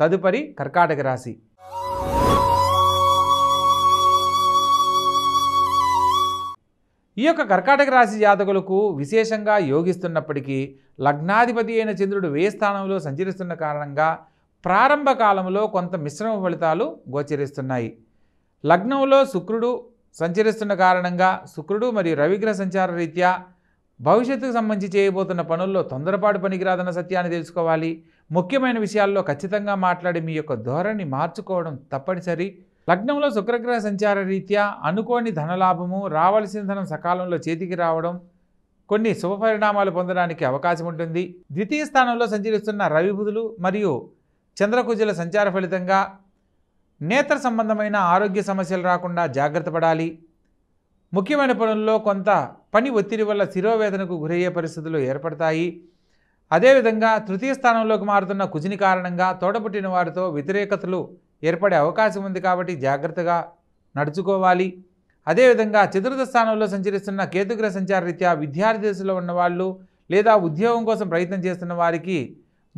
తదుపరి కర్కాటక రాశి ఈ యొక్క కర్కాటక రాశి జాతకులకు విశేషంగా యోగిస్తున్నప్పటికీ లగ్నాధిపతి అయిన చంద్రుడు వ్యయ స్థానంలో సంచరిస్తున్న కారణంగా ప్రారంభ కాలంలో కొంత మిశ్రమ ఫలితాలు గోచరిస్తున్నాయి లగ్నంలో శుక్రుడు సంచరిస్తున్న కారణంగా శుక్రుడు మరియు రవిగ్రహ సంచార రీత్యా భవిష్యత్తుకు సంబంధించి చేయబోతున్న పనుల్లో తొందరపాటు పనికిరాదన్న సత్యాన్ని తెలుసుకోవాలి ముఖ్యమైన విషయాల్లో ఖచ్చితంగా మాట్లాడి మీ యొక్క ధోరణి మార్చుకోవడం తప్పనిసరి లగ్నంలో శుక్రగ్రహ సంచార రీత్యా అనుకోని ధనలాభము రావలసిన ధనం సకాలంలో చేతికి రావడం కొన్ని శుభ పరిణామాలు పొందడానికి అవకాశం ఉంటుంది ద్వితీయ స్థానంలో సంచరిస్తున్న రవిబుధులు మరియు చంద్రకుజుల సంచార ఫలితంగా నేత్ర సంబంధమైన ఆరోగ్య సమస్యలు రాకుండా జాగ్రత్త పడాలి ముఖ్యమైన పనుల్లో కొంత పని ఒత్తిడి వల్ల శిరోవేదనకు గురయ్యే పరిస్థితులు ఏర్పడతాయి అదేవిధంగా తృతీయ స్థానంలోకి మారుతున్న కుజిని కారణంగా తోడపుట్టిన వారితో వ్యతిరేకతలు ఏర్పడే అవకాశం ఉంది కాబట్టి జాగ్రత్తగా నడుచుకోవాలి అదేవిధంగా చతుర్థ స్థానంలో సంచరిస్తున్న కేతుగ్రహ సంచార రీత్యా విద్యార్థి దశలో ఉన్నవాళ్ళు లేదా ఉద్యోగం కోసం ప్రయత్నం చేస్తున్న వారికి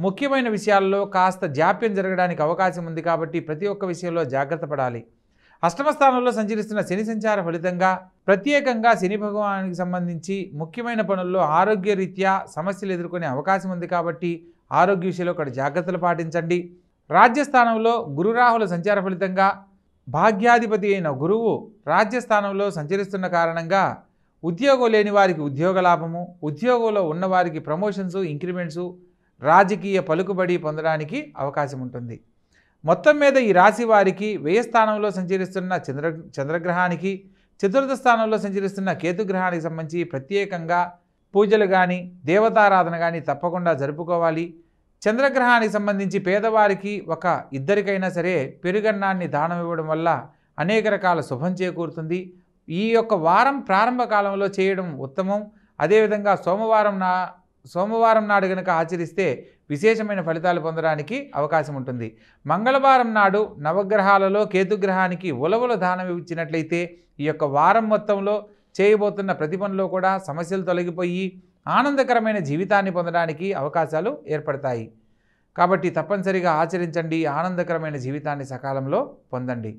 ముఖ్యమైన విషయాల్లో కాస్త జాప్యం జరగడానికి అవకాశం ఉంది కాబట్టి ప్రతి ఒక్క విషయంలో జాగ్రత్త పడాలి అష్టమ స్థానంలో సంచరిస్తున్న శని సంచార ఫలితంగా ప్రత్యేకంగా శని భగవానికి సంబంధించి ముఖ్యమైన పనుల్లో ఆరోగ్య రీత్యా సమస్యలు ఎదుర్కొనే అవకాశం ఉంది కాబట్టి ఆరోగ్య విషయంలో అక్కడ జాగ్రత్తలు పాటించండి రాజ్యస్థానంలో గురురాహుల సంచార ఫలితంగా భాగ్యాధిపతి అయిన గురువు రాజ్యస్థానంలో సంచరిస్తున్న కారణంగా ఉద్యోగం లేని వారికి ఉద్యోగ లాభము ఉద్యోగంలో ఉన్నవారికి ప్రమోషన్స్ ఇంక్రిమెంట్సు రాజకీయ పలుకుబడి పొందడానికి అవకాశం ఉంటుంది మొత్తం మీద ఈ రాశి వారికి వ్యయ స్థానంలో సంచరిస్తున్న చంద్ర చంద్రగ్రహానికి చతుర్థ స్థానంలో సంచరిస్తున్న కేతుగ్రహానికి సంబంధించి ప్రత్యేకంగా పూజలు కానీ దేవతారాధన కానీ తప్పకుండా జరుపుకోవాలి చంద్రగ్రహానికి సంబంధించి పేదవారికి ఒక ఇద్దరికైనా సరే పెరుగన్నాన్ని దానం ఇవ్వడం వల్ల అనేక రకాల శుభం చేకూరుతుంది ఈ యొక్క వారం ప్రారంభ కాలంలో చేయడం ఉత్తమం అదేవిధంగా సోమవారం నా సోమవారం నాడు కనుక ఆచరిస్తే విశేషమైన ఫలితాలు పొందడానికి అవకాశం ఉంటుంది మంగళవారం నాడు నవగ్రహాలలో కేతుగ్రహానికి ఉలవల దానం ఇచ్చినట్లయితే ఈ యొక్క వారం మొత్తంలో చేయబోతున్న ప్రతి పనిలో కూడా సమస్యలు తొలగిపోయి ఆనందకరమైన జీవితాన్ని పొందడానికి అవకాశాలు ఏర్పడతాయి కాబట్టి తప్పనిసరిగా ఆచరించండి ఆనందకరమైన జీవితాన్ని సకాలంలో పొందండి